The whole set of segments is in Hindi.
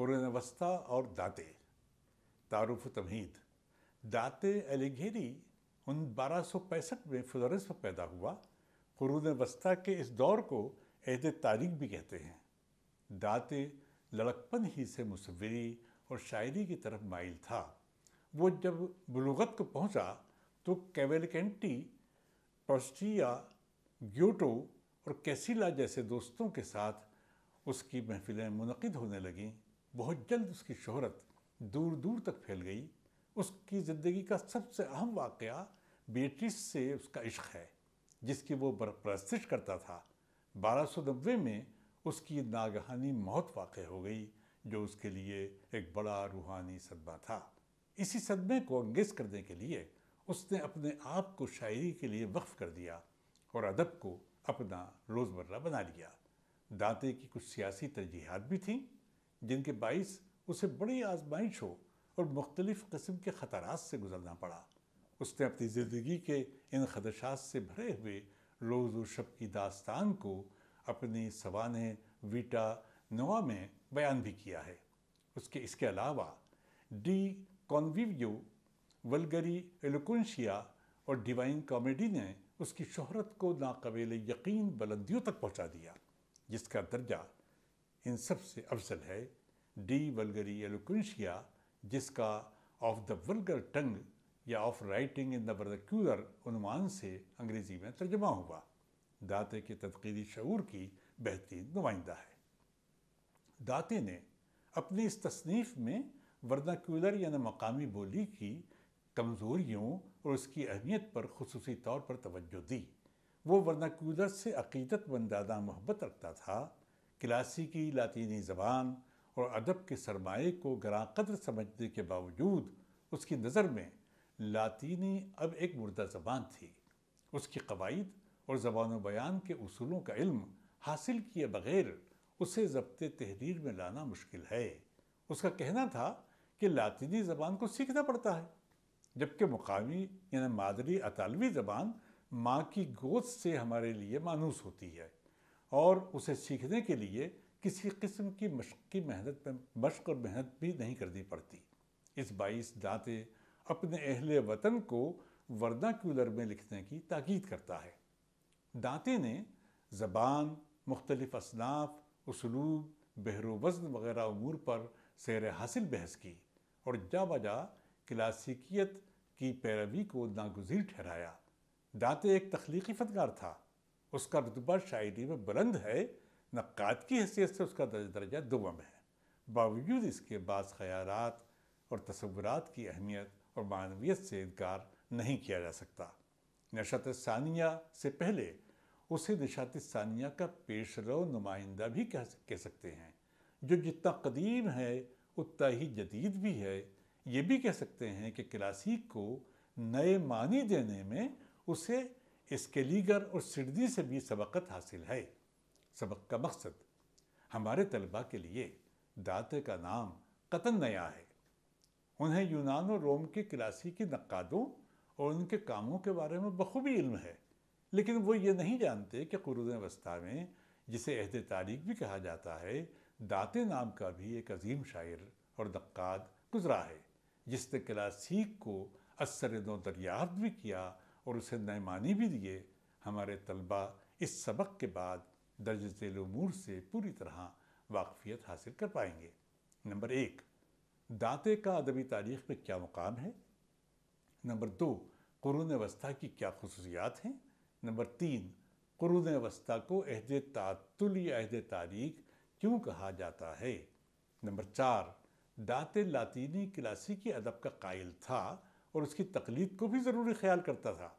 पुरानवस्था और दाते तारुफ तमहीद दाते एलिघेरी उन बारह में फ्लोरेंस में पैदा हुआ वस्ता के इस दौर को अहद तारीख भी कहते हैं दाते लड़कपन ही से मुसवरी और शायरी की तरफ माइल था वो जब बलुगत को पहुंचा तो कैवेलकेंटी पर्स्टिया ग्योटो और कैसीला जैसे दोस्तों के साथ उसकी महफिलें मुनद होने लगीं बहुत जल्द उसकी शोहरत दूर दूर तक फैल गई उसकी ज़िंदगी का सबसे अहम वाक़ बेट्रिस से उसका इश्क है जिसकी वो बरप्रस्तिश करता था बारह सौ नब्बे में उसकी नागहानी मौत वाक़ हो गई जो उसके लिए एक बड़ा रूहानी सदमा था इसी सदमे को अंगेज करने के लिए उसने अपने आप को शायरी के लिए वक्फ कर दिया और अदब को अपना रोज़मर्रा बना लिया दाँते की कुछ सियासी तरजीहत भी थीं जिनके बाइस उसे बड़ी आजमाइश हो और मुख्तलिफ़ कस्म के ख़तरात से गुजरना पड़ा उसने अपनी ज़िंदगी के इन खदशात से भरे हुए रोज़ व शब की दास्तान को अपनी सवान वीटा नोवा में बयान भी किया है उसके इसके अलावा डी कॉन्वीवियो वलगरी एलोकुंशिया और डिवाइन कॉमेडी ने उसकी शहरत को नाकबिल यकीन बुलंदियों तक पहुँचा दिया जिसका दर्जा इन सब से अफजल है डी वल्गरी एलोक्वेंशिया जिसका ऑफ द वलगर टंग या of writing in the vernacular उनवान से अंग्रेज़ी में तर्जमा हुआ दाते के तदकीरी शूर की बेहतरीन नुमाइंदा है दाते ने अपनी इस तसनीफ़ में वर्दाक्यूलर यानी मकामी बोली की कमज़ोरियों और उसकी अहमियत पर खसूसी तौर पर तवज्जो दी वो वर्नाक्यूलर से अकीदतमंदाना मोहब्बत रखता था क्लासिकी लातीनी ज़बान और अदब के सरमाए को गराकदर समझने के बावजूद उसकी नज़र में लातीनी अब एक मुर्दा ज़बान थी उसकी कवायद और ज़बान बयान के असूलों का इल्म हासिल किए बगैर उसे जब्त तहरीर में लाना मुश्किल है उसका कहना था कि लातीनी ज़बान को सीखना पड़ता है जबकि मुकामी यानी मादरी अतालवी ज़बान माँ की गोद से हमारे लिए मानूस होती है और उसे सीखने के लिए किसी किस्म की मश की मेहनत मश्क और मेहनत भी नहीं करनी पड़ती इस बाईस दाते अपने अहल वतन को वर्दा क्यूलर में लिखने की ताकीद करता है दाते ने ज़बान मुख्तलिफ असनाफ उसलूब बहरो वज़न वगैरह अमूर पर सैर हासिल बहस की और जा बजा क्लासिकियत की पैरवी को नागजीर ठहराया दाते एक तख्लीकी फनकार था उसका रुतबा शायरी में बुलंद है नक़ाद की हैसियत से उसका दर्ज दर्जा दुम है बावजूद इसके बाद ख्यालात और तस्वुरात की अहमियत और मानवीय से इनकार नहीं किया जा सकता नशात सानिया से पहले उसे नशात सानिया का रो नुमाइंदा भी कह कह सकते हैं जो जितना कदीम है उतना ही जदीद भी है ये भी कह सकते हैं कि क्लासिक को नए मानी देने में उसे इसके लीगर और सिडनी से भी सबकत हासिल है सबक का मकसद हमारे तलबा के लिए दाते का नाम कतन नया है उन्हें यूनान और रोम के की नक्कादों और उनके कामों के बारे में बखूबी इल्म है लेकिन वो ये नहीं जानते कि कुरुद वस्ता में जिसे अहद तारीख भी कहा जाता है दाते नाम का भी एक अजीम शायर और नक्काद गुजरा है जिसने क्लासिक को असर दरियाफ्त भी किया और उसे मानी भी दिए हमारे तलबा इस सबक के बाद दर्ज उमूर से पूरी तरह वाकफियत हासिल कर पाएंगे नंबर एक दाते का अदबी तारीख़ में क्या मुकाम है नंबर दो कुरून अवस्था की क्या खसूसियात हैं नंबर तीन कुरून अवस्था को अहद तातुल या अहद तारीख क्यों कहा जाता है नंबर चार दाते लातीनी क्लासिकी अदब का कायल था और उसकी तकलीद को भी ज़रूरी ख्याल करता था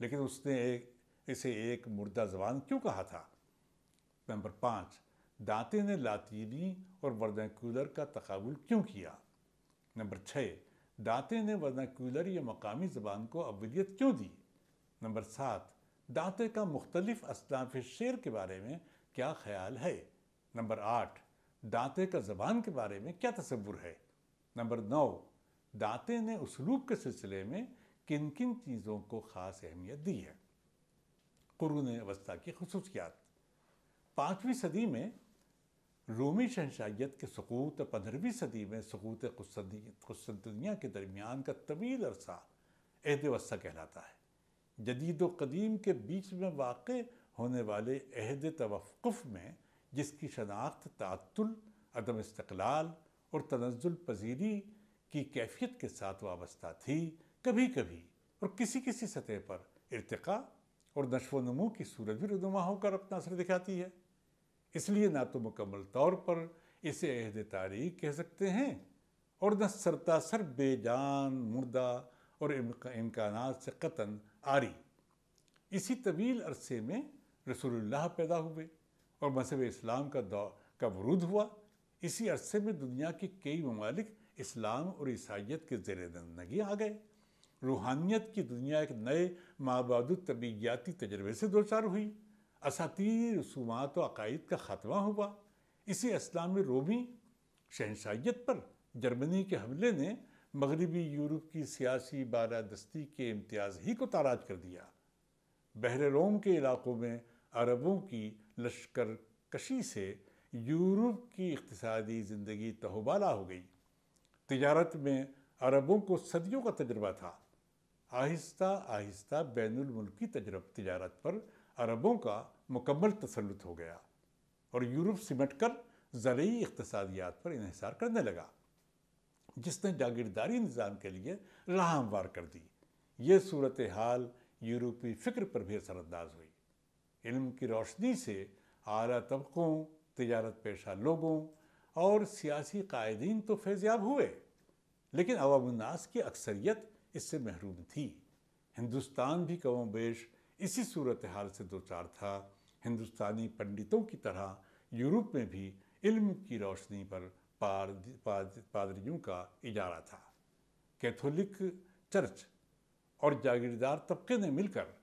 लेकिन उसने एक इसे एक मुर्दा जबान क्यों कहा था नंबर पाँच दांते ने लातीनी और वर्नाक्यूलर का तकाबुल क्यों किया नंबर छः दांते ने वर्नाक्यूलर या मकामी ज़बान को अवलियत क्यों दी नंबर सात दांते का मुख्तलिफ असनाफ शेर के बारे में क्या ख्याल है नंबर आठ दांते का ज़बान के बारे में क्या तस्वुर है नंबर नौ दाते ने उसलूब के सिलसिले में किन किन चीज़ों को ख़ास अहमियत दी है कुरुन अवस्था की खसूसियात पाँचवीं सदी में रोमी शहशाइत के सकूत पंद्रहवीं सदी में सकूत कुसंतनिया के दरमियान का तवील अरसा अहद वस्ता कहलाता है जदीद कदीम के बीच में वाक़ होने वाले अहद तवक़ में जिसकी शनाख्त तातुल अदम इस्तलाल और तनजुल पजीरी की कैफियत के साथ वाबस्ता थी कभी कभी और किसी किसी सतह पर इरतका और नशो नमू की सूरत भी रुनुमा होकर अपना असर दिखाती है इसलिए ना तो मुकम्मल तौर पर इसे अहद तारीख कह सकते हैं और न सरतासर बेजान मुर्दा और इम्कान से कतन आरी इसी तवील अरसे में रसूलुल्लाह पैदा हुए और मजहब इस्लाम का दौ का वरूद हुआ इसी अरसे में दुनिया के कई ममालिक इस्लाम और ईसाइत के ज़ेर दंदगी आ गए रूहानियत की दुनिया एक नए माबाद तबीयाती तजर्बे से दो चार हुई असाती रसूमात तो अकायद का खात्मा हुआ इसी इस्लामी रोमी शहनशाइत पर जर्मनी के हमले ने मगरबी यूरोप की सियासी बारादस्ती के इम्तियाज़ ही को ताराज कर दिया बहर रोम के इलाक़ों में अरबों की लश्कर कशी से यूरोप की इकतदी ज़िंदगी तहबाला हो गई तजारत में अरबों को सदियों का तजर्बा था आहिस्ता आहिस्ता बैनमल्की तजरब तजारत पर अरबों का मुकम्मल तसलुत हो गया और यूरोप सिमट कर ज़रिए इकतसादियात पर इहसार करने लगा जिसने जागीरदारी निज़ाम के लिए राह हमवार कर दी ये सूरत हाल यूरोपी फ़िक्र पर भी असरअंदाज हुई इल्म की रोशनी से आला तबकों तजारत पेशा लोगों और सियासी कायदीन तो फैज़याब हुए लेकिन अवामनास की अक्सरियत इससे महरूम थी हिंदुस्तान भी कमों बेश इसी सूरत हाल से दो चार था हिंदुस्तानी पंडितों की तरह यूरोप में भी इल्म की रोशनी पर पादरियों का इजारा था कैथोलिक चर्च और जागीरदार तबके ने मिलकर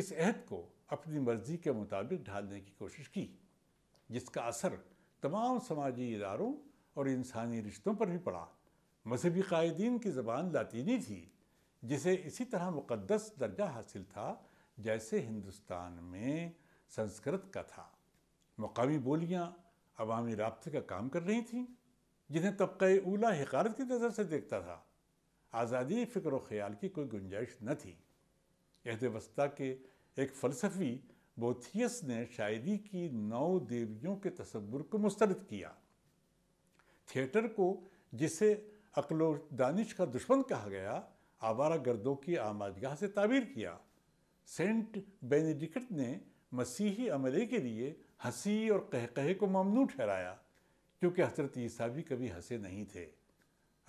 इस अहद को अपनी मर्जी के मुताबिक ढालने की कोशिश की जिसका असर तमाम समाजी इदारों और इंसानी रिश्तों पर भी पड़ा मजहबी कायदीन की ज़बान लातीनी थी जिसे इसी तरह मुक़दस दर्जा हासिल था जैसे हिंदुस्तान में संस्कृत का था मकामी बोलियाँ अवामी रबते का काम कर रही थीं जिन्हें तबके ऊला हकारत की नज़र से देखता था आज़ादी फ़िक्र ख्याल की कोई गुंजाइश न थी अहद वस्ता के एक फ़लसफ़ी बोथियस ने शायरी की नौ देवियों के तस्वुर को मुस्तरद किया थिएटर को जिसे अकलो दानिश का दुश्मन कहा गया आवारा गर्दों की आमादगाह से ताबीर किया सेंट बेनेडिक्ट ने मसीही अमले के लिए हंसी और कह कहे को ममनू ठहराया क्योंकि हजरत ईसा भी कभी हंसे नहीं थे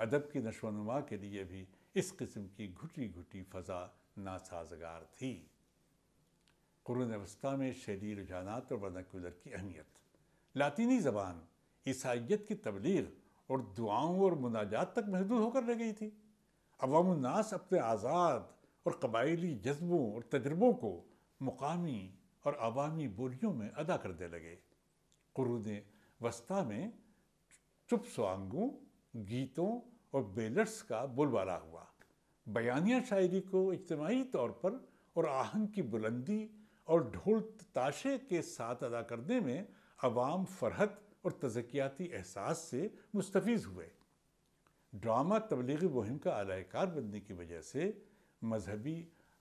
अदब की नशोनुमा के लिए भी इस किस्म की घुटी घुटी फ़ज़ा नासाजगार थी कुरुन अवस्था में शरीर रुझानात तो और वर्नाकुलर की अहमियत लातीनी ज़बान ईसाइत की तबलीग और दुआओं और मुनाजात तक महदूद होकर रह गई थी अवामनास अपने आज़ाद और कबायली जज्बों और तजर्बों को मुकामी और अवामी बोलियों में अदा करने लगे कुरुन वस्ता में चुप सुंगों गीतों और बेलर्स का बोलबाला हुआ बयानिया शायरी को इज्तमाही तौर पर और आहंग की बुलंदी और ढोल ताशे के साथ अदा करने में अवाम फरहत और तजकियाती एहसास से मुस्तफ़ हुए ड्रामा तबलीगी मुहिम का अलाकार बनने की वजह से मजहबी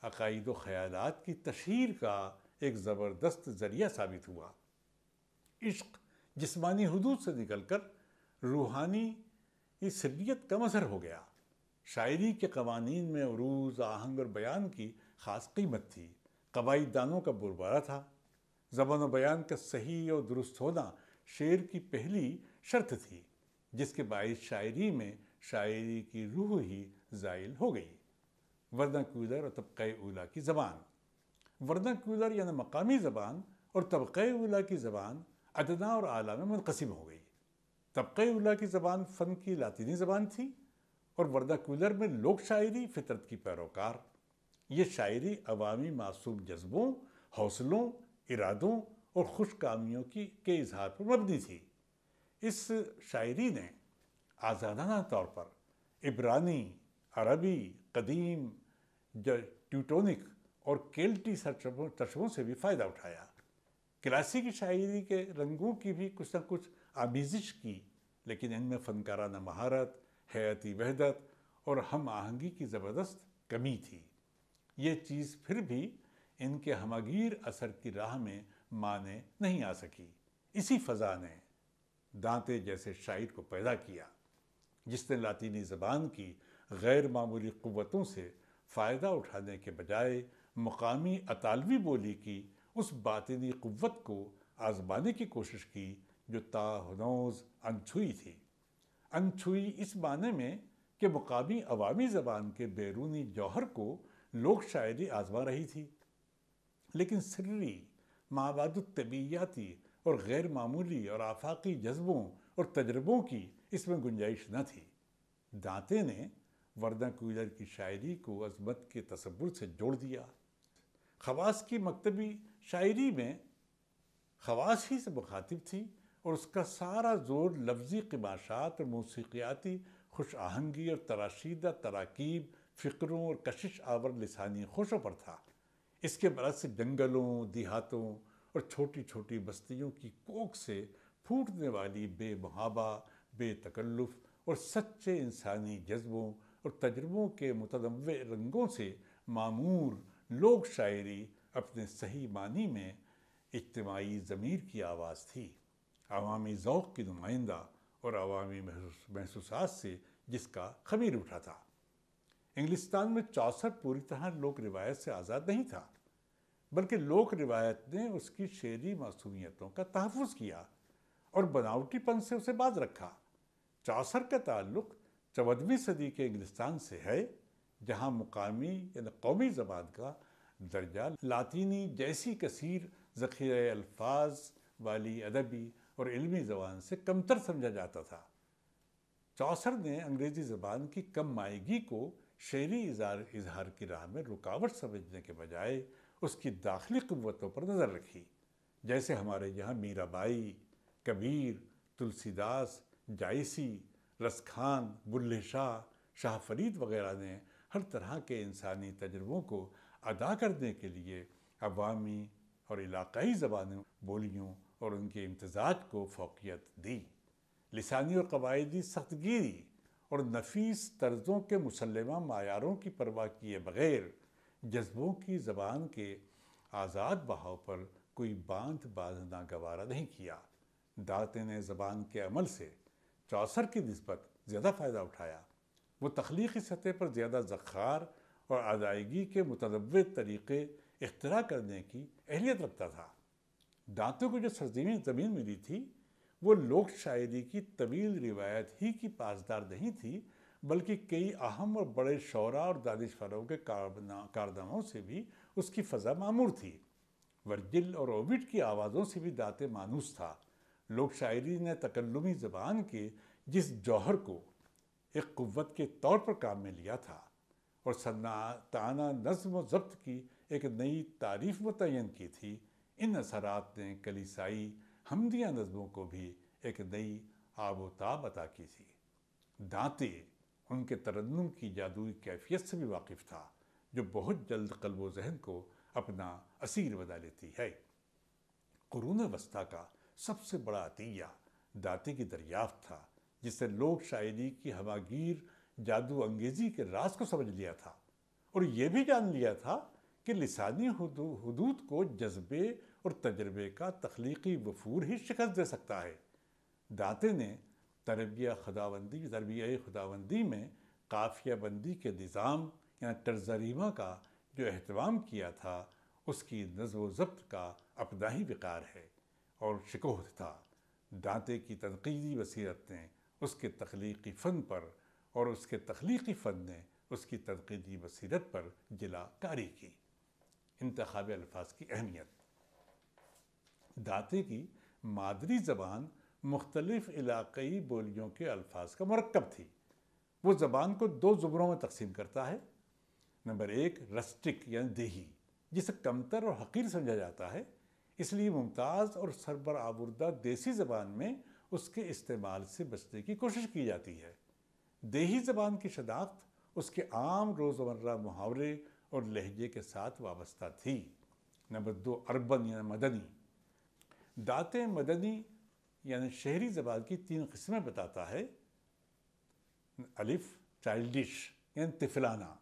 अकायद व ख़्याल की तशहर का एक ज़बरदस्त ज़रिया साबित हुआ इश्क जिसमानी हदूद से निकल कर रूहानी सर्रियत का मजहर हो गया शायरी के कवानीन में अरूज आहंग और बयान की ख़ास कीमत थी कवायदानों का बुरबारा था जबान बयान का सही और दुरुस्त होना शेर की पहली शर्त थी जिसके बायस शायरी में शायरी की रूह ही जायल हो गई वर्दा क्यूलर और तबके उला की ज़बान वर्दा क्यूलर यानी मकामी ज़बान और तबके उला की ज़बान अदना और आला में मुनकसम हो गई तबके उला की ज़बान फ़न की लातीनी ज़बान थी और वर्दा क्यूलर में लोक शायरी फितरत की पैरोकार ये शायरी अवामी मासूम जज्बों हौसलों इरादों और खुश कामियों की के इजहार पर मबनी थी इस शायरी ने आज़ादाना तौर पर इब्रानी अरबी कदीम ट्यूटोनिक और केल्टी तशबों से भी फ़ायदा उठाया क्लासिक शायरी के रंगों की भी कुछ ना कुछ आमीजिश की लेकिन इनमें फ़नकाराना महारत हयाती वहदत और हम आहंगी की ज़बरदस्त कमी थी ये चीज़ फिर भी इनके हमगीर असर की राह में माने नहीं आ सकी इसी फ़ज़ा ने दांते जैसे शायर को पैदा किया जिसने लातीनी ज़बान की गैर मामूली क़वतों से फ़ायदा उठाने के बजाय मकामी अतालवी बोली की उस बातनी क़वत को आज़माने की कोशिश की जो ताहनोज अनछुई थी अनछुई इस माने में कि मुकामी अवामी ज़बान के बैरूनी जौहर को लोक शायरी आजमा रही थी लेकिन सर्री माबाद तबीयाती और गैर मामूली और आफाकी जज्बों और तजर्बों की इसमें गुंजाइश न थी दाँते ने वर्दा कुलर की शायरी को अजमत के तस्वुर से जोड़ दिया खवास की मकतबी शायरी में खवास ही से मुखातिब थी और उसका सारा जोर लफ्ज़ी कमाशात और मौसीक़ियाती खुश आहंगी और तराशीदा तराकीब फ़िक्रों और कशिश आवर लसानी खोशों पर था इसके बरस जंगलों देहातों और छोटी छोटी बस्तियों की कोख से फूटने वाली बेमहाबा बेतकल्लुफ़ और सच्चे इंसानी जज्बों और तजर्बों के मुतनव रंगों से मामूर लोक शायरी अपने सही मानी में इज्तमाही ज़मीर की आवाज़ थी अवामी ओक़ की नुमाइंदा और अवामी महसूस से जिसका खमीर उठा था इंग्लिस्तान में चौसठ पूरी तरह लोक रिवायत से आज़ाद नहीं था बल्कि लोक रिवायत ने उसकी शेरी मासूमियतों का तहफ़ किया और बनावटीपन से उसे बाज रखा चौसर का ताल्लुक चौदहवीं सदी के इंग्लिस्तान से है जहाँ मुकामी यानी कौमी जबान का दर्जा लातीनी जैसी कसीर ज़ख़ीर अल्फाज वाली अदबी और इलमी ज़बान से कमतर समझा जाता था चौसर ने अंग्रेज़ी ज़बान की कम मायगी को शहरी इजहार इजहार की राह में रुकावट समझने के बजाय उसकी दाखिली क़वतों पर नज़र रखी जैसे हमारे यहाँ मीराबाई कबीर तुलसीदास जायसी रसखान खान बुल्ले शाह शाह फरीद वगैरह ने हर तरह के इंसानी तजर्बों को अदा करने के लिए अवामी और इलाकई ज़बानों बोलियों और उनके इम्तजाज को फोकियत दी लसानी और कवायदी सख्तगीरी और नफीस तर्ज़ों के मुसलमा मायारों की परवाह किए बग़ैर जज्बों की ज़बान के आज़ाद बहाव पर कोई बांध बांधना गवारा नहीं किया दाते ने ज़बान के अमल से चौसर की नस्बत ज़्यादा फ़ायदा उठाया वो तख्लीकी सतह पर ज़्यादा जखार और अदायगी के मुतनव तरीक़े इख्तरा करने की अहलियत रखता था दांतों को जो सरजमी ज़मीन मिली थी वो लोक शायरी की तवील रिवायत ही की पासदार नहीं थी बल्कि कई अहम और बड़े शौरा और दानिशवरों के कारदमों से भी उसकी फ़जा मामूर थी वर्जिल और ओबिट की आवाज़ों से भी दाते मानूस था लोक शायरी ने तकल्लुमी ज़बान के जिस जौहर को एक क़वत के तौर पर काम में लिया था और सन्नाताना नज्म व जब्त की एक नई तारीफ मुतन की थी इन असरात ने कलीसाई हमदिया नज़मों को भी एक नई आबोताब अता की थी दांते उनके तरन्नुम की जादुई कैफियत से भी वाकिफ़ था जो बहुत जल्द कल्बो जहन को अपना असीर बना लेती है क़रून वस्ता का सबसे बड़ा अतिया दाते की दरियाफ्त था जिसे लोक शायरी की हवागीर जादू अंगेजी के राज को समझ लिया था और यह भी जान लिया था कि लिसानी हदूद को जज्बे और तजर्बे का तख्लीकी वफूर ही शिकस्त दे सकता है दाते ने तरबिया खुदाबंदी तरबिया खुदाबंदी में काफिया बंदी के निज़ाम या तर्जरीमा का जो अहतमाम किया था उसकी नजो ज़ब्त का अपना ही विकार है और शिकोह था दांते की तनकीदी बसीरत ने उसके तख्लीकी फ़न पर और उसके तख्लीकी फ़न ने उसकी तनकीदी बसीरत पर जिला कारी की इंतबी अल्फाज की अहमियत दाते की मादरी ज़बान मुख्तलिफ़ इलाकई बोलियों के अल्फाज का मरकब थी वो ज़बान को दो ज़ुबरों में तकसीम करता है नंबर एक रस्टिक यानी देही जिसे कमतर और हकीर समझा जाता है इसलिए मुमताज़ और सरबर आबुर्दा देसी ज़बान में उसके इस्तेमाल से बचने की कोशिश की जाती है देही ज़बान की शनाख्त उसके आम रोज़मर्रा मुहावरे और लहजे के साथ वाबस्ता थी नंबर दो अरबन यानी मदनी दात मदनी यानी शहरी ज़बान की तीन किस्में बताता है अलिफ चाइल्डिश यानी तिफलाना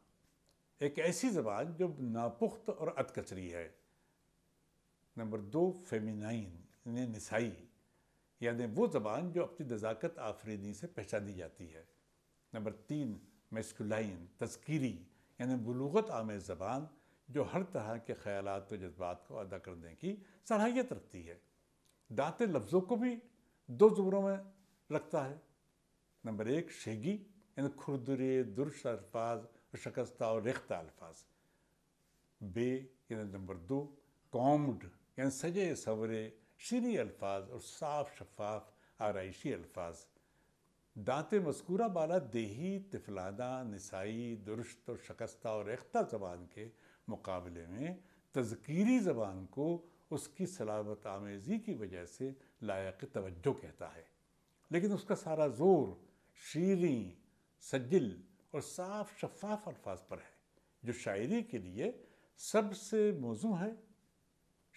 एक ऐसी ज़बान जो नापुख्त और अतकचरी है नंबर दो फेमिनाइन यानी नसाई यानी वो ज़बान जो अपनी नज़ाकत आफरीदी से पहचानी जाती है नंबर तीन मेस्कुलाइन तस्करी यानी बलूगत आमेज ज़बान जो हर तरह के ख्याल व जज्बात को अदा करने की सलाहियत रखती है दाते लफ्ज़ों को भी दो जुमरों में रखता है नंबर एक शेगी यानी खुरदुरे दुरुस्त अल्फाज शकस्ता और रेख्ता अल्फाज बे यानी नंबर दो कॉम्ड यानी सजे सवरे शीरी अल्फाज और साफ शफाफ आरइशी अल्फाज दाँत मस्कूरा बाला देही तिफलादा नसाई दुरुस्त और शकस्ता और रेख्ता ज़बान के मुकाबले में तजकीरी ज़बान को उसकी सलामत आमेज़ी की वजह से लायक तवज्जो कहता है लेकिन उसका सारा जोर शीरी सजिल और साफ शफाफ अल्फाज पर है जो शायरी के लिए सबसे मौजू है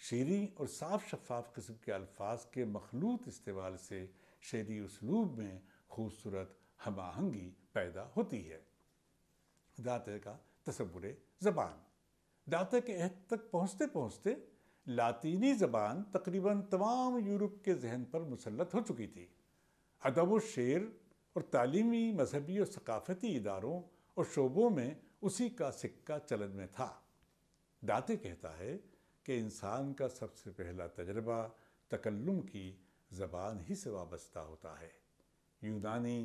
शेरी और साफ शफाफ किस्म के अल्फाज के मखलूत इस्तेमाल से शेरी उसलूब में खूबसूरत हम आहंगी पैदा होती है दाते का तस्वुर ज़बान दाते के अहद तक पहुँचते पहुँचते लातीनी ज़बान तकरीबन तमाम यूरोप के जहन पर मुसलत हो चुकी थी अदब व शेर और तालीमी मजहबी और सकाफती इदारों और शोबों में उसी का सिक्का चलन में था दाते कहता है कि इंसान का सबसे पहला तजर्बा तकल्लुम की ज़बान ही से वाबस्ता होता है यूनानी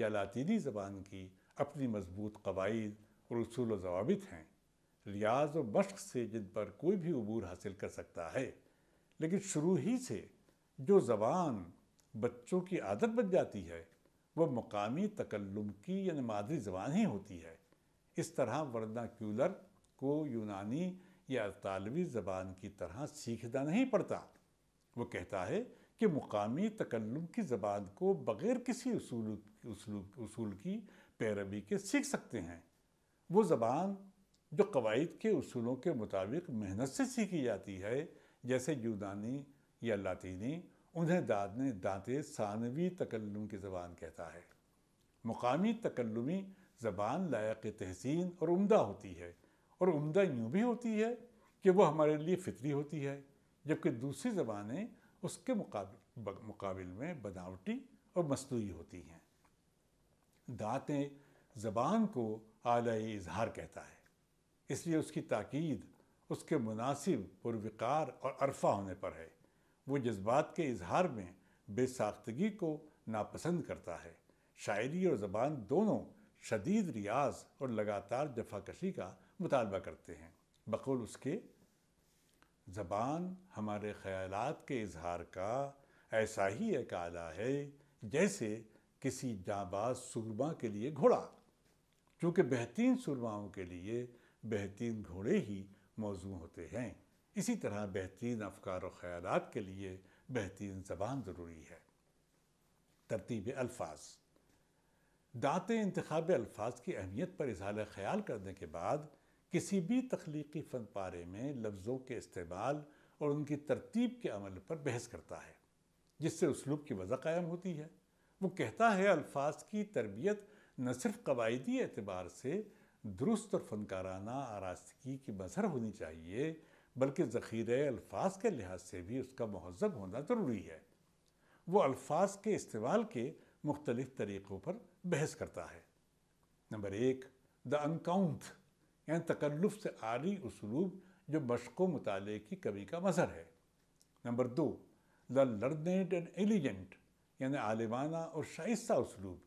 या लातीनी ज़बान की अपनी मजबूत कवायद और असूल जवाबित हैं रियाज और मश्क से जिन पर कोई भी अबूर हासिल कर सकता है लेकिन शुरू ही से जो ज़बान बच्चों की आदत बन जाती है वह मकामी तकल्लुम की यानी मादरी ज़बान ही होती है इस तरह वर्ना क्यूलर को यूनानी या तालवी ज़बान की तरह सीखना नहीं पड़ता वो कहता है कि मुकामी तकल्लुम की ज़बान को बग़ैर किसी उसूल उसूल उसूल की पैरवी के सीख सकते हैं वो ज़बान जो कवायद के असूलों के मुताबिक मेहनत से सीखी जाती है जैसे यूनानी या लातीनी उन्हें दाद ने दाते सानवी तकल्लुम की ज़बान कहता है मुकामी तकल्लुमी ज़बान लायक तहसीन और उम्दा होती है और उम्दा यूँ भी होती है कि वह हमारे लिए फितरी होती है जबकि दूसरी ज़बानें उसके मुकाबिल मुकाबिल में बनावटी और मसनूई होती हैं दाँतें ज़बान को आला इजहार कहता है इसलिए उसकी ताकीद उसके मुनासिब पुरविकार और अरफा होने पर है वो जज्बात के इजहार में बेसाख्तगी को नापसंद करता है शायरी और ज़बान दोनों शदीद रियाज और लगातार जफाकशी का मुतालबा करते हैं बकौल उसके ज़बान हमारे ख्याल के इजहार का ऐसा ही एक आला है जैसे किसी जाबाज सुरमा के लिए घोड़ा चूँकि बेहतरीन सुरमाओं के लिए बेहतरीन घोड़े ही मौजू होते हैं इसी तरह बेहतरीन अफकार और ख़्याल के लिए बेहतरीन ज़बान ज़रूरी है तरतीब अल्फाज दात इंतब अल्फाज की अहमियत पर इजहार ख्याल करने के बाद किसी भी तख्लीकी फ़न पारे में लफ्ज़ों के इस्तेमाल और उनकी तरतीब के अमल पर बहस करता है जिससे उसलूब की वजह कायम होती है वो कहता है अल्फाज की तरबियत न सिर्फ कवायदी एतबार से दुरुस्त और फनकाराना आरास्तगी की मजहर होनी चाहिए बल्कि ज़ख़ीरे अल्फाज के लिहाज से भी उसका महजब होना ज़रूरी है वो अल्फाज के इस्तेमाल के मुख्तलिफ तरीक़ों पर बहस करता है नंबर एक द अनकाउंट यानी तकल्लुफ़ से आली उसलूब जो बशको मताले की कमी का मज़हर है नंबर दो द लर्नेड एंड एलिजेंट यानि आलिमाना और शाइस्ता उसलूब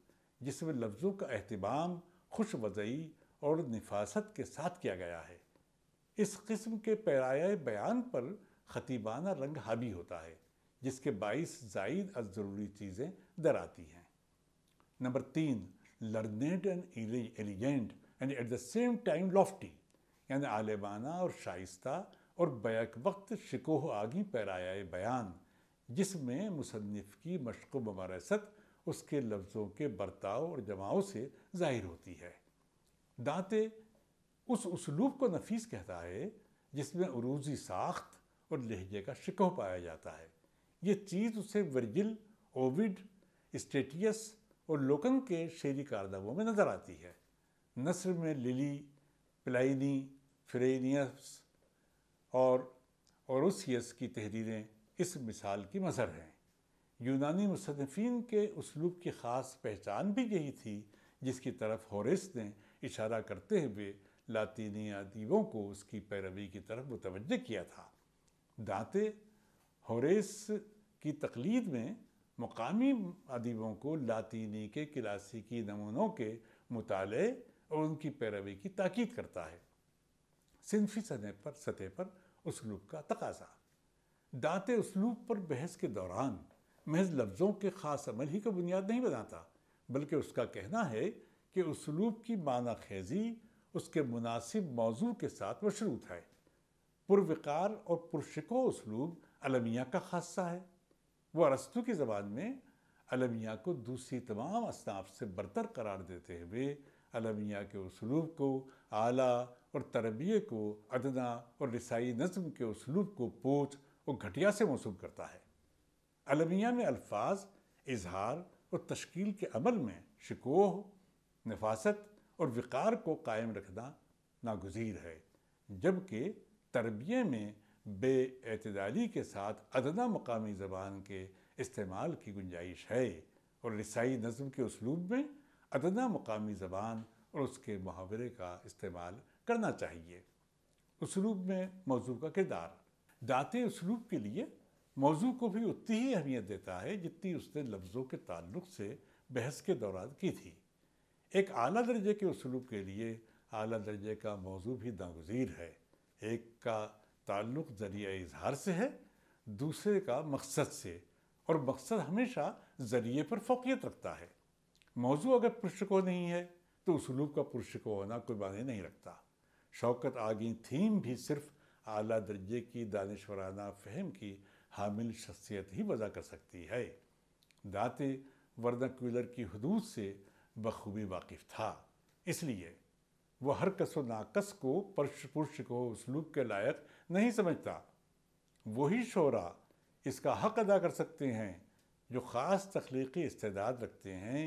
जिसमें लफ्ज़ों का अहतमाम खुश वजई और निफासत के साथ किया गया है इस किस्म के पैराए बयान पर खतीबाना रंग हावी होता है जिसके बाईस जायद अ ज़रूरी चीज़ें दर आती हैं नंबर तीन learned and elegant and at the same time lofty यानी आलेबाना और शाइस्ता और बैक वक्त शिकोह आगी पैराए बयान जिसमें मुसनफ़ की मशक़ मरासत उसके लफ्ज़ों के बर्ताव और जमाव से जाहिर होती है दाते उस उसलूब को नफीस कहता है जिसमें अरूजी साख्त और लहजे का शिकह पाया जाता है ये चीज़ उसे वर्जिल ओविड स्टेटियस और लोकन के शेरी कारनामों में नज़र आती है नसर में लिली प्लाइनी फ्रेनियस और औरसियस की तहरीरें इस मिसाल की मज़र हैं यूनानी मुसनफिन के उसलूब की ख़ास पहचान भी यही थी जिसकी तरफ हॉरिस ने इशारा करते हुए लातीनी अदीबों को उसकी पैरवी की तरफ मुतवजह किया था दाते होरेस की तकलीद में मकामी अदीबों को लातीनी के क्लासिकी नमूनों के मुताले और उनकी पैरवी की ताकीद करता है सिनफी सतह पर सतह पर उसलूब का तकाजा दाते उसलूब पर बहस के दौरान महज लफ्ज़ों के ख़ास अमल ही को बुनियाद नहीं बनाता बल्कि उसका कहना है के उसलूब की माना खेजी उसके मुनासिब मौजू के साथ मशरूत है पुरविकार और पुरशिको उसलूब अलमिया का खासा है वह अरस्तु की ज़बान में अलमिया को दूसरी तमाम असनाफ से बरतर करार देते हुए अलमिया के उसलूब को आला और तरबिये को अदना और रसाई नज़म के उसलूब को पोच और घटिया से मौसू करता है अलमिया में अल्फाज इजहार और तश्कील के अमल में शिकोह नफासत और विकार को कायम रखना नागजीर है जबकि तरबिये में बेतदाली के साथ अदना मकामी ज़बान के इस्तेमाल की गुंजाइश है और रसाई नज़म के उसलूब में अदना मकामी ज़बान और उसके मुहावरे का इस्तेमाल करना चाहिए उसलूब में मौजू का किरदार दाते उसलूब के लिए मौजू को भी उतनी ही अहमियत देता है जितनी उसने लफ्ज़ों के ताल्लुक से बहस के दौरान की थी एक अली दर्जे के उसलूब के लिए अली दर्जे का मौजू भी दागजीर है एक का ताल्लुक़ ज़रिए इजहार से है दूसरे का मकसद से और मकसद हमेशा ज़रिए पर फोकियत रखता है मौजू अगर पुरशको नहीं है तो उसलूब का पुरशको होना कोई बातें नहीं रखता शौकत आगी थीम भी सिर्फ अली दर्जे की दानशवराना फहम की हामिल शख्सियत ही वजह कर सकती है दात वर्नाक्यूलर की हदूद से बखूबी वाकिफ था इसलिए वह हर कस व नाकस को पुरुष को उसलूक के लायक नहीं समझता वही शोरा इसका हक अदा कर सकते हैं जो ख़ास तख्लीकी इस्तेदाद रखते हैं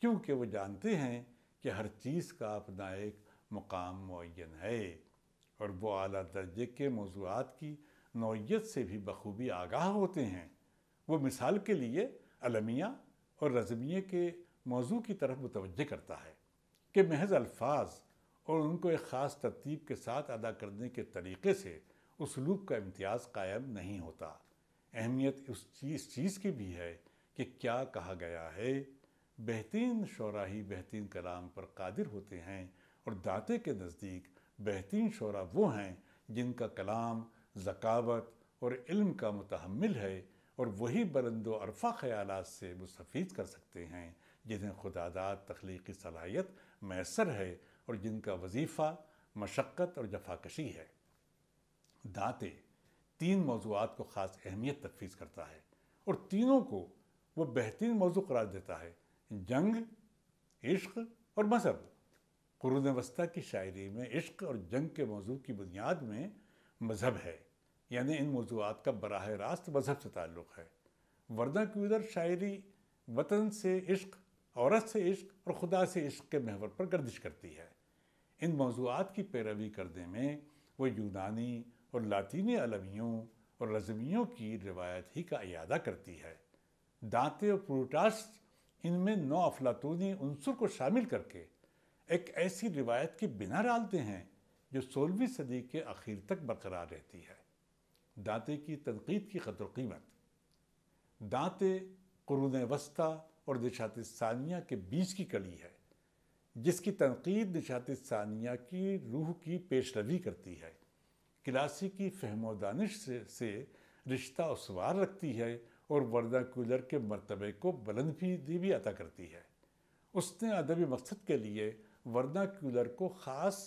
क्योंकि वो जानते हैं कि हर चीज़ का अपना एक मकाम मुन है और वो अली दर्जे के मौजूद की नौीयत से भी बखूबी आगाह होते हैं वो मिसाल के लिए अलमिया और रजमिया के मौजू की तरफ मुतवजह करता है कि महज अल्फाज और उनको एक ख़ास तरतीब के साथ अदा करने के तरीके से उसलूब का इम्तियाज़ कायम नहीं होता अहमियत उस चीज़ चीज़ की भी है कि क्या कहा गया है बेहतरीन शरा ही बेहतरीन कलाम पर कादिर होते हैं और दाते के नज़दीक बेहतरीन शरा वो हैं जिनका कलाम ज़कावत और इल्म का मुतहमल है और वही बुलंदो अरफा ख्याल से मुस्तफ़ कर सकते हैं जिन्हें खुदादाद तख्लीकी सलाहियत मैसर है और जिनका वजीफ़ा मशक्क़त और जफाकशी है दाते तीन मौजूद को ख़ास अहमियत तफवीज़ करता है और तीनों को वह बेहतरीन मौजू करार देता है जंग इश्क और मजहब कुरुन वस्ता की शायरी में इश्क और जंग के मौजू की बुनियाद में मज़हब है यानी इन मौजूद का बरह रास्त मज़हब से ताल्लुक़ है वर्दा की उधर शायरी वतन से इश्क औरत से इश्क और खुदा से इश्क के महवर पर गर्दिश करती है इन मौजूद की पैरवी करने में वो यूनानी और लातीनी अलवियों और रजमियों की रिवायत ही का अदा करती है दांते और प्रोटास्ट इनमें नौ अफलातूनी अनसर को शामिल करके एक ऐसी रिवायत की बिना डालते हैं जो सोलहवीं सदी के आखिर तक बरकरार रहती है दाँतें की तनकीद की कदर कीमत दांते क़रून वस्ता और निशात सानिया के बीच की कड़ी है जिसकी तनकीद निशात सानिया की रूह की पेशरवी करती है क्लासिकी फहमो दानिश से, से रिश्ता उसवार रखती है और वर्दा कुलर के मरतबे को बुलंद भी भी अदा करती है उसने अदबी मकसद के लिए वर्दा कुलर को ख़ास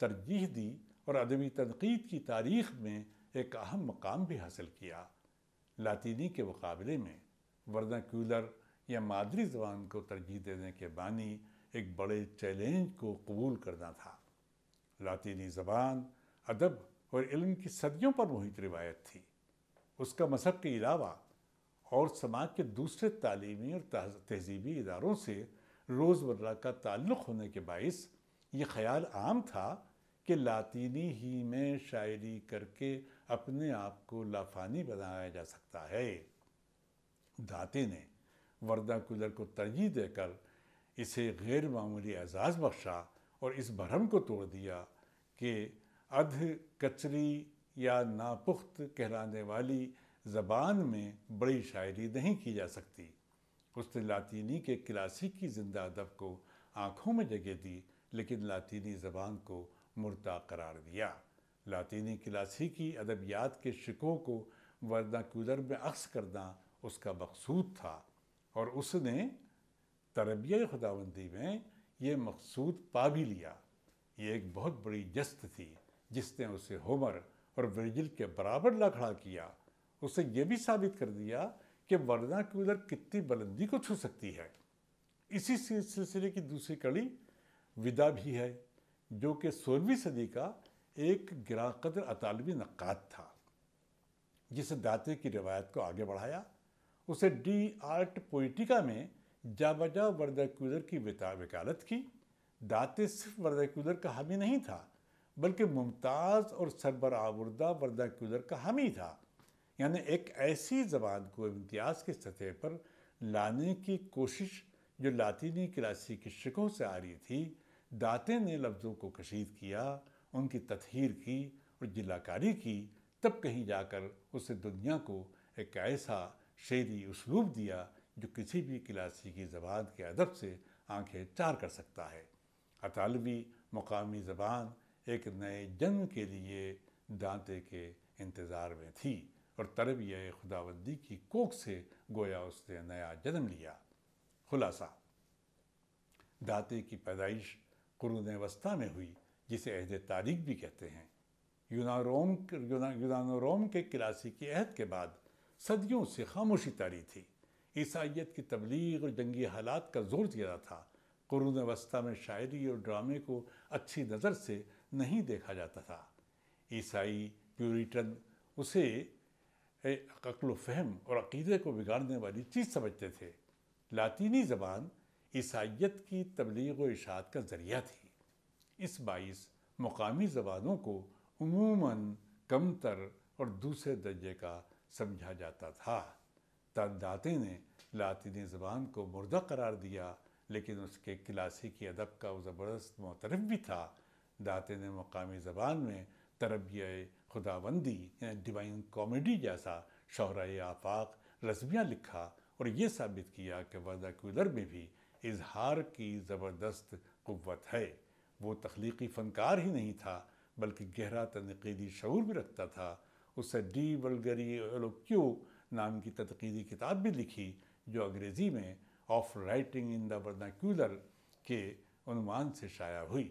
तरजीह दी और अदबी तनकीद की तारीख में एक अहम मकाम भी हासिल किया लातीनी के मुकाबले में वर्दा क्यूलर या मादरी ज़बान को तरजीह देने के बानी एक बड़े चैलेंज को कबूल करना था लातीनी ज़बान अदब और इल्म की सदियों पर मुहित रिवायत थी उसका मजहब के अलावा और समाज के दूसरे तालीमी और तहजीबी इदारों से रोज़मर्रा का ताल्लुक़ होने के बायस ये ख्याल आम था कि लातीनी ही में शायरी करके अपने आप को लाफानी बनाया जा सकता है दाते ने वर्दा कुलर को तरजीह देकर इसे गैर मामूली एजाज़ बख्शा और इस भरम को तोड़ दिया कि अध कचरी या नापुख्त कहलाने वाली ज़बान में बड़ी शायरी नहीं की जा सकती उसने लातीनी के की जिंदा अदब को आँखों में जगह दी लेकिन लातीनी ज़बान को मुर्दा करार दिया लातीनी की अदबियात के शिकों को वर्दा क्यूलर में अक्स करना उसका मकसूद था और उसने तरबिया खुदाबंदी में ये मकसूद पा भी लिया ये एक बहुत बड़ी जस्त थी जिसने उसे होमर और वर्जिल के बराबर ला खड़ा किया उसे यह भी साबित कर दिया कि वर्ना की उधर कितनी बुलंदी को छू सकती है इसी सिलसिले की दूसरी कड़ी विदा भी है जो कि सोलहवीं सदी का एक गिराकदर अतालवी नक़ात था जिसे दाते की रिवायत को आगे बढ़ाया उसे डी आर्ट पोइटिका में जाबाजा वर्दाक्यूलर की वकालत की दाते सिर्फ वर्दाक्यूलर का हामी नहीं था बल्कि मुमताज़ और सरबर आवर्दा वर्दाक्यूलर का हामी था यानी एक ऐसी ज़बान को इम्तियाज़ की सतह पर लाने की कोशिश जो लातीनी क्लासी की शिकों से आ रही थी दाते ने लफ्ज़ों को कशीद किया उनकी तथहर की और जिलाकारी की तब कहीं जाकर उसे दुनिया को एक ऐसा शेरी उसलूब दिया जो किसी भी क्लासिकी ज़बान के अदब से आंखें चार कर सकता है अतालवी मकामी ज़बान एक नए जन्म के लिए दांते के इंतज़ार में थी और तरबिय खुदाबंदी की कोख से गोया उसने नया जन्म लिया खुलासा दाते की पैदाइश कुरुन वस्ता में हुई जिसे अहद तारीख भी कहते हैं यूनारोम यूना, यूनानोरोम के क्लासिकी अहद के बाद सदियों से खामोशी तारी थी ईसाइत की तबलीग और जंगी हालात का जोर दिया था क़रून वस्ता में शायरी और ड्रामे को अच्छी नज़र से नहीं देखा जाता था ईसाई प्यूरिटन उसे अकल फहम और अकीदे को बिगाड़ने वाली चीज़ समझते थे लातीनी ज़बान ईसाइत की तबलीग व इशात का ज़रिया थी इस बाईस मकामी ज़बानों को उमूमन कमतर और दूसरे दर्जे का समझा जाता था दाते ने लातिनी ज़बान को मुर्दा करार दिया लेकिन उसके क्लासिकी अदब का वो ज़बरदस्त मोतरफ भी था दाते ने मकामी ज़बान में तरबिया खुदाबंदी डिवाइन कॉमेडी जैसा शहरा आफाक रस्मियाँ लिखा और ये साबित किया कि वर्दाकुलर में भी इजहार की ज़बरदस्त क़वत है वो तख्लीकी फ़नकार ही नहीं था बल्कि गहरा तनकीदी शूर भी रखता था उससे डी वलगरी क्यू नाम की तनकीदी किताब भी लिखी जो अंग्रेज़ी में of writing in the vernacular के अनुमान से शाया हुई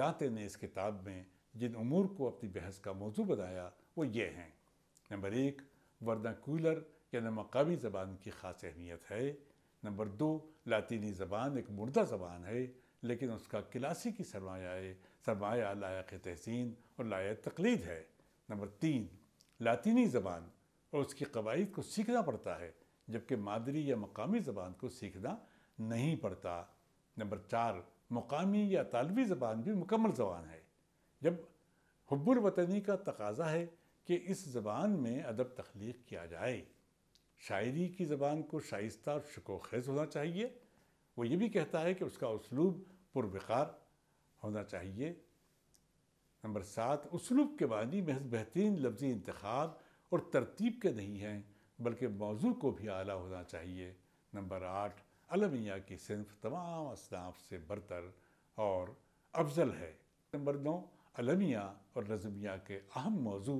दाते ने इस किताब में जिन अमूर को अपनी बहस का मौजू बताया वो ये हैं नंबर एक वर्नाक्यूलर यानी मकामी ज़बान की ख़ास अहमियत है नंबर दो लातीनी ज़बान एक मुर्दा ज़बान है लेकिन उसका क्लासिकी की सरमाया सरमाया लायक तहसीन और लायक तकलीद है नंबर तीन लातीनी ज़बान और उसकी कवायद को सीखना पड़ता है जबकि मादरी या मकामी ज़बान को सीखना नहीं पड़ता नंबर चार मकामी या तालवी ज़बान भी मुकम्मल ज़बान है जब हब्बुलवतनी का तकाजा है कि इस ज़बान में अदब तख्लीक किया जाए शायरी की ज़बान को शाइस्ता और शिकोखेज़ होना चाहिए वो ये भी कहता है कि उसका उसलूब पुरवकार होना चाहिए नंबर सात उसलूब के बानी महज बेहतरीन लफ्ज़ी इंतखब और तरतीब के नहीं हैं बल्कि मौजू को भी आला होना चाहिए नंबर आठ अलमिया की सिंफ तमाम असनाफ से बरतर और अफजल है नंबर नौ अलमिया और नजमिया के अहम मौजू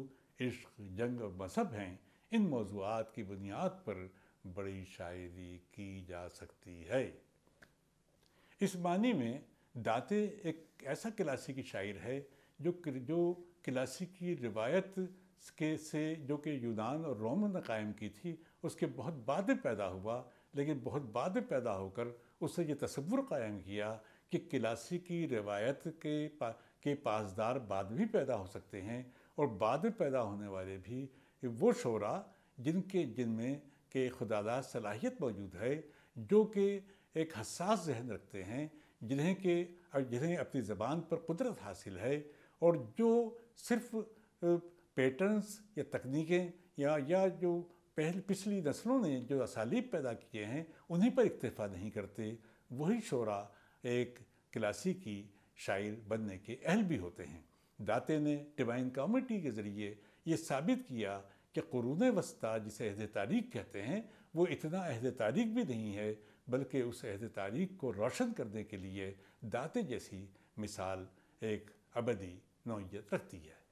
इश्क जंग और मजहब हैं इन मौजूद की बुनियाद पर बड़ी शायरी की जा सकती है इस मानी में दाते एक ऐसा क्लासिकी शायर है जो जो क्लासिकी रिवायत के से जो कि यूनान और रोमन ने कायम की थी उसके बहुत बाद पैदा हुआ लेकिन बहुत बाद पैदा होकर उसने ये तस्वुर कायम किया कि क्लासिकी रिवायत के पा, के पासदार बाद भी पैदा हो सकते हैं और बाद पैदा होने वाले भी वो शोरा जिनके जिनमें के खुदादा सलाहियत मौजूद है जो कि एक हसास जहन रखते हैं जिन्हें के जिन्हें अपनी ज़बान पर कुदरत हासिल है और जो सिर्फ पैटर्न्स या तकनीकें या या जो पहले पिछली नस्लों ने जो असालीब पैदा किए हैं उन्हीं पर इतफा नहीं करते वही शोरा एक क्लासी की शायर बनने के अहल भी होते हैं दाते ने डिवाइन कॉमेडी के ज़रिए ये साबित किया कि क़रून वस्ता जिसे अहद तारीख कहते हैं वो इतना अहद तारीख भी नहीं है बल्कि उस अहद तारीख को रोशन करने के लिए दाते जैसी मिसाल एक अबदी não lhe atratia.